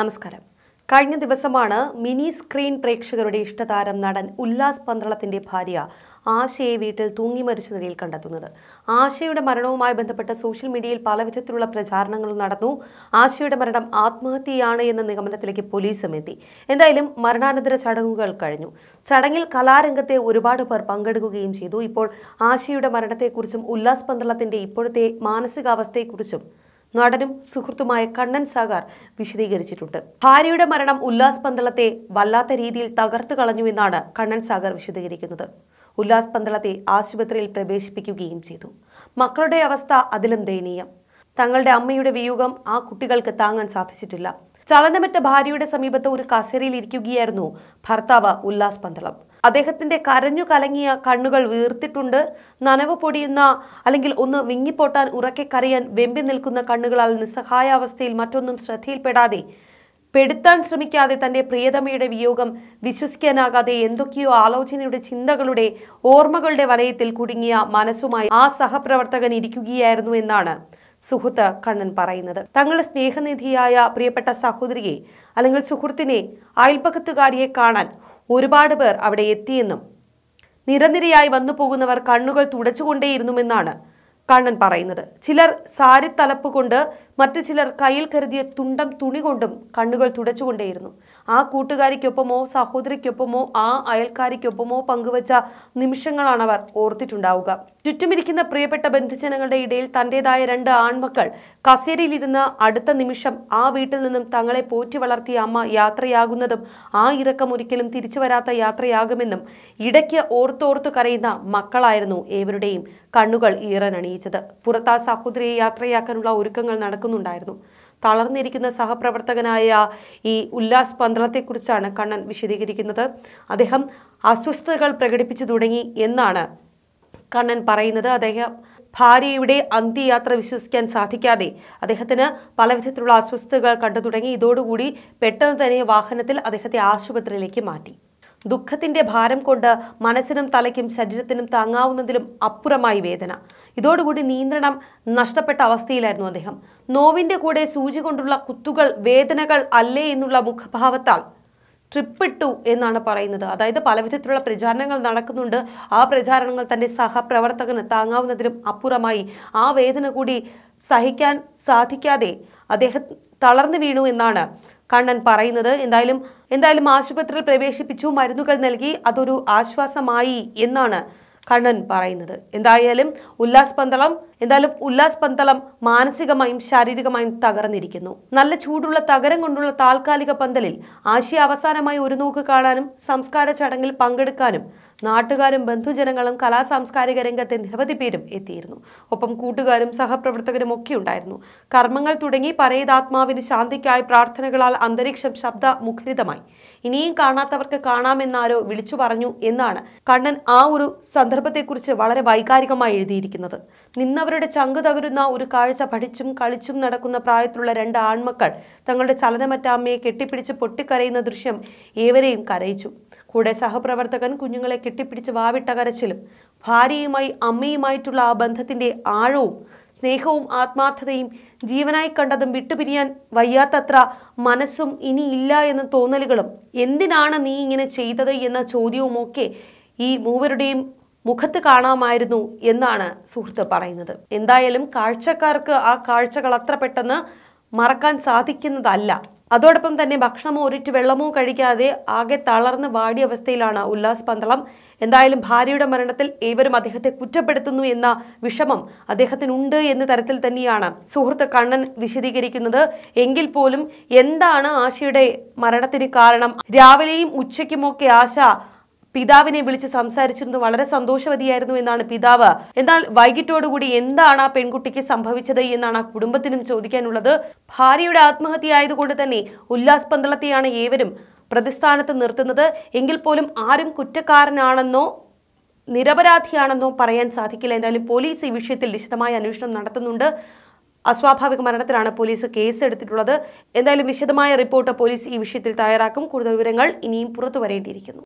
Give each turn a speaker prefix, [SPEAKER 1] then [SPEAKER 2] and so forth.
[SPEAKER 1] നമസ്കാരം കഴിഞ്ഞ ദിവസമാണ് മിനി സ്ക്രീൻ പ്രേക്ഷകരുടെ ഇഷ്ടതാരം നടൻ ഉല്ലാസ് പന്തളത്തിന്റെ ഭാര്യ ആശയെ വീട്ടിൽ തൂങ്ങി മരിച്ച നിലയിൽ കണ്ടെത്തുന്നത് ആശയുടെ മരണവുമായി ബന്ധപ്പെട്ട സോഷ്യൽ മീഡിയയിൽ പലവിധത്തിലുള്ള പ്രചാരണങ്ങളും നടന്നു ആശയുടെ മരണം ആത്മഹത്യയാണ് എന്ന നിഗമനത്തിലേക്ക് പോലീസും എത്തി എന്തായാലും മരണാനന്തര ചടങ്ങുകൾ കഴിഞ്ഞു ചടങ്ങിൽ കലാരംഗത്തെ ഒരുപാട് പേർ പങ്കെടുക്കുകയും ചെയ്തു ഇപ്പോൾ ആശയുടെ മരണത്തെക്കുറിച്ചും ഉല്ലാസ് പന്തളത്തിന്റെ ഇപ്പോഴത്തെ മാനസികാവസ്ഥയെക്കുറിച്ചും നടനും സുഹൃത്തുമായ കണ്ണൻ സാഗർ വിശദീകരിച്ചിട്ടുണ്ട് ഭാര്യയുടെ മരണം ഉല്ലാസ് പന്തളത്തെ വല്ലാത്ത രീതിയിൽ തകർത്തു കളഞ്ഞു എന്നാണ് കണ്ണൻ സാഗർ വിശദീകരിക്കുന്നത് ഉല്ലാസ് പന്തളത്തെ ആശുപത്രിയിൽ പ്രവേശിപ്പിക്കുകയും ചെയ്തു മക്കളുടെ അവസ്ഥ അതിലും ദയനീയം തങ്ങളുടെ അമ്മയുടെ വിയോഗം ആ കുട്ടികൾക്ക് താങ്ങാൻ സാധിച്ചിട്ടില്ല ചലനമറ്റ ഭാര്യയുടെ സമീപത്ത് ഒരു കസേരയിൽ ഇരിക്കുകയായിരുന്നു ഭർത്താവ് ഉല്ലാസ് പന്തളം അദ്ദേഹത്തിൻ്റെ കരഞ്ഞു കലങ്ങിയ കണ്ണുകൾ വീർത്തിട്ടുണ്ട് നനവ് പൊടിയുന്ന അല്ലെങ്കിൽ ഒന്ന് വിങ്ങിപ്പോട്ടാൻ ഉറക്കെ കരയാൻ വെമ്പി നിൽക്കുന്ന കണ്ണുകളാൽ നിസ്സഹായാവസ്ഥയിൽ മറ്റൊന്നും ശ്രദ്ധയിൽപ്പെടാതെ പെടുത്താൻ ശ്രമിക്കാതെ തൻ്റെ പ്രിയതമയുടെ വിയോഗം വിശ്വസിക്കാനാകാതെ എന്തൊക്കെയോ ആലോചനയുടെ ചിന്തകളുടെ ഓർമ്മകളുടെ വലയത്തിൽ കുടുങ്ങിയ മനസ്സുമായി ആ സഹപ്രവർത്തകൻ ഇരിക്കുകയായിരുന്നു എന്നാണ് സുഹൃത്ത് കണ്ണൻ പറയുന്നത് തങ്ങളുടെ സ്നേഹനിധിയായ പ്രിയപ്പെട്ട സഹോദരിയെ അല്ലെങ്കിൽ സുഹൃത്തിനെ അയൽപക്കത്തുകാരിയെ കാണാൻ ഒരുപാട് പേർ അവിടെ എത്തിയെന്നും നിരനിരയായി വന്നു പോകുന്നവർ കണ്ണുകൾ തുടച്ചുകൊണ്ടേയിരുന്നുമെന്നാണ് കണ്ണൻ പറയുന്നത് ചിലർ സാരി തലപ്പ് കൊണ്ട് മറ്റു ചിലർ കയ്യിൽ കരുതിയ തുണ്ടം തുണി കൊണ്ടും കണ്ണുകൾ തുടച്ചുകൊണ്ടേയിരുന്നു ആ കൂട്ടുകാരിക്കൊപ്പമോ സഹോദരിക്കൊപ്പമോ ആ അയൽക്കാരിക്കൊപ്പമോ പങ്കുവച്ച നിമിഷങ്ങളാണ് അവർ ഓർത്തിട്ടുണ്ടാവുക ചുറ്റുമിരിക്കുന്ന പ്രിയപ്പെട്ട ബന്ധുജനങ്ങളുടെ ഇടയിൽ തന്റേതായ രണ്ട് ആൺമക്കൾ കസേരയിലിരുന്ന് അടുത്ത നിമിഷം ആ വീട്ടിൽ നിന്നും തങ്ങളെ പോറ്റി വളർത്തിയ അമ്മ യാത്രയാകുന്നതും ആ ഇറക്കം ഒരിക്കലും തിരിച്ചു വരാത്ത യാത്രയാകുമെന്നും ഇടയ്ക്ക് ഓർത്തോർത്തു കരയുന്ന മക്കളായിരുന്നു ഏവരുടെയും കണ്ണുകൾ ഈറനണിയിച്ചത് പുറത്താ ആ സഹോദരിയെ യാത്രയാക്കാനുള്ള ഒരുക്കങ്ങൾ നടക്കുന്നുണ്ടായിരുന്നു തളർന്നിരിക്കുന്ന സഹപ്രവർത്തകനായ ഈ ഉല്ലാസ് പന്തളത്തെക്കുറിച്ചാണ് കണ്ണൻ വിശദീകരിക്കുന്നത് അദ്ദേഹം അസ്വസ്ഥതകൾ പ്രകടിപ്പിച്ചു തുടങ്ങി എന്നാണ് കണ്ണൻ പറയുന്നത് അദ്ദേഹം ഭാര്യയുടെ അന്ത്യയാത്ര വിശ്വസിക്കാൻ സാധിക്കാതെ അദ്ദേഹത്തിന് പലവിധത്തിലുള്ള അസ്വസ്ഥതകൾ കണ്ടു തുടങ്ങി ഇതോടുകൂടി പെട്ടെന്ന് തന്നെ വാഹനത്തിൽ അദ്ദേഹത്തെ ആശുപത്രിയിലേക്ക് മാറ്റി ദുഃഖത്തിന്റെ ഭാരം കൊണ്ട് മനസ്സിനും തലയ്ക്കും ശരീരത്തിനും താങ്ങാവുന്നതിലും അപ്പുറമായി വേദന ഇതോടുകൂടി നിയന്ത്രണം നഷ്ടപ്പെട്ട അവസ്ഥയിലായിരുന്നു അദ്ദേഹം നോവിന്റെ കൂടെ സൂചി കൊണ്ടുള്ള കുത്തുകൾ വേദനകൾ അല്ലേ എന്നുള്ള മുഖഭാവത്താൽ ട്രിപ്പിട്ടു എന്നാണ് പറയുന്നത് അതായത് പലവിധത്തിലുള്ള പ്രചാരണങ്ങൾ നടക്കുന്നുണ്ട് ആ പ്രചാരണങ്ങൾ തൻ്റെ സഹപ്രവർത്തകന് താങ്ങാവുന്നതിലും അപ്പുറമായി ആ വേദന കൂടി സഹിക്കാൻ സാധിക്കാതെ അദ്ദേഹം തളർന്നു വീണു എന്നാണ് കണ്ണൻ പറയുന്നത് എന്തായാലും എന്തായാലും ആശുപത്രിയിൽ പ്രവേശിപ്പിച്ചു മരുന്നുകൾ നൽകി അതൊരു ആശ്വാസമായി എന്നാണ് കണ്ണൻ പറയുന്നത് എന്തായാലും ഉല്ലാസ് പന്തളം എന്തായാലും ഉല്ലാസ് പന്തളം മാനസികമായും ശാരീരികമായും തകർന്നിരിക്കുന്നു നല്ല ചൂടുള്ള തകരം കൊണ്ടുള്ള താൽക്കാലിക പന്തലിൽ ആശയ അവസാനമായി ഒരു നോക്ക് കാണാനും സംസ്കാര ചടങ്ങിൽ പങ്കെടുക്കാനും നാട്ടുകാരും ബന്ധുജനങ്ങളും കലാ സാംസ്കാരിക രംഗത്തെ നിരവധി പേരും എത്തിയിരുന്നു ഒപ്പം കൂട്ടുകാരും സഹപ്രവർത്തകരും ഒക്കെ ഉണ്ടായിരുന്നു കർമ്മങ്ങൾ തുടങ്ങി പരേതാത്മാവിന് ശാന്തിക്കായി പ്രാർത്ഥനകളാൽ അന്തരീക്ഷം ശബ്ദ മുഖരിതമായി ഇനിയും കാണാത്തവർക്ക് കാണാമെന്നാരോ വിളിച്ചു പറഞ്ഞു എന്നാണ് കണ്ണൻ ആ ഒരു സന്ദർഭത്തെക്കുറിച്ച് വളരെ വൈകാരികമായി എഴുതിയിരിക്കുന്നത് നിന്ന അവരുടെ ചങ്കു തകരുന്ന ഒരു കാഴ്ച പഠിച്ചും കളിച്ചും നടക്കുന്ന പ്രായത്തിലുള്ള രണ്ട് ആൺമക്കൾ തങ്ങളുടെ ചലനമറ്റ അമ്മയെ കെട്ടിപ്പിടിച്ച് പൊട്ടിക്കരയുന്ന ദൃശ്യം ഏവരെയും കരയിച്ചു കൂടെ സഹപ്രവർത്തകൻ കുഞ്ഞുങ്ങളെ കെട്ടിപ്പിടിച്ച് വാവിട്ട കരച്ചിലും ഭാര്യയുമായി അമ്മയുമായിട്ടുള്ള ആ ബന്ധത്തിന്റെ ആഴവും സ്നേഹവും ആത്മാർത്ഥതയും ജീവനായി കണ്ടതും വിട്ടുപിരിയാൻ വയ്യാത്തത്ര മനസ്സും ഇനി ഇല്ല എന്ന തോന്നലുകളും എന്തിനാണ് നീ ഇങ്ങനെ ചെയ്തത് എന്ന ചോദ്യവുമൊക്കെ ഈ മൂവരുടെയും മുഖത്ത് കാണാമായിരുന്നു എന്നാണ് സുഹൃത്ത് പറയുന്നത് എന്തായാലും കാഴ്ചക്കാർക്ക് ആ കാഴ്ചകൾ അത്ര പെട്ടെന്ന് മറക്കാൻ സാധിക്കുന്നതല്ല അതോടൊപ്പം തന്നെ ഭക്ഷണമോ ഒരിറ്റ് വെള്ളമോ കഴിക്കാതെ ആകെ തളർന്ന് വാടിയ അവസ്ഥയിലാണ് ഉല്ലാസ് പന്തളം എന്തായാലും ഭാര്യയുടെ മരണത്തിൽ ഏവരും അദ്ദേഹത്തെ കുറ്റപ്പെടുത്തുന്നു എന്ന വിഷമം അദ്ദേഹത്തിനുണ്ട് എന്ന തരത്തിൽ തന്നെയാണ് സുഹൃത്ത് കണ്ണൻ വിശദീകരിക്കുന്നത് എങ്കിൽ പോലും എന്താണ് ആശയുടെ മരണത്തിന് കാരണം രാവിലെയും ഉച്ചയ്ക്കുമൊക്കെ ആശ പിതാവിനെ വിളിച്ച് സംസാരിച്ചിരുന്നു വളരെ സന്തോഷവതിയായിരുന്നു എന്നാണ് പിതാവ് എന്നാൽ വൈകിട്ടോടുകൂടി എന്താണ് ആ പെൺകുട്ടിക്ക് സംഭവിച്ചത് എന്നാണ് ആ കുടുംബത്തിനും ചോദിക്കാനുള്ളത് ഭാര്യയുടെ ആത്മഹത്യ ആയതുകൊണ്ട് തന്നെ ഉല്ലാസ് പന്തളത്തെയാണ് ഏവരും പ്രതിസ്ഥാനത്ത് നിർത്തുന്നത് എങ്കിൽ പോലും ആരും കുറ്റക്കാരനാണെന്നോ നിരപരാധിയാണെന്നോ പറയാൻ സാധിക്കില്ല എന്തായാലും പോലീസ് ഈ വിഷയത്തിൽ വിശദമായ അന്വേഷണം നടത്തുന്നുണ്ട് അസ്വാഭാവിക മരണത്തിലാണ് പോലീസ് കേസ് എടുത്തിട്ടുള്ളത് എന്തായാലും വിശദമായ റിപ്പോർട്ട് പോലീസ് ഈ വിഷയത്തിൽ തയ്യാറാക്കും കൂടുതൽ വിവരങ്ങൾ ഇനിയും പുറത്തു വരേണ്ടിയിരിക്കുന്നു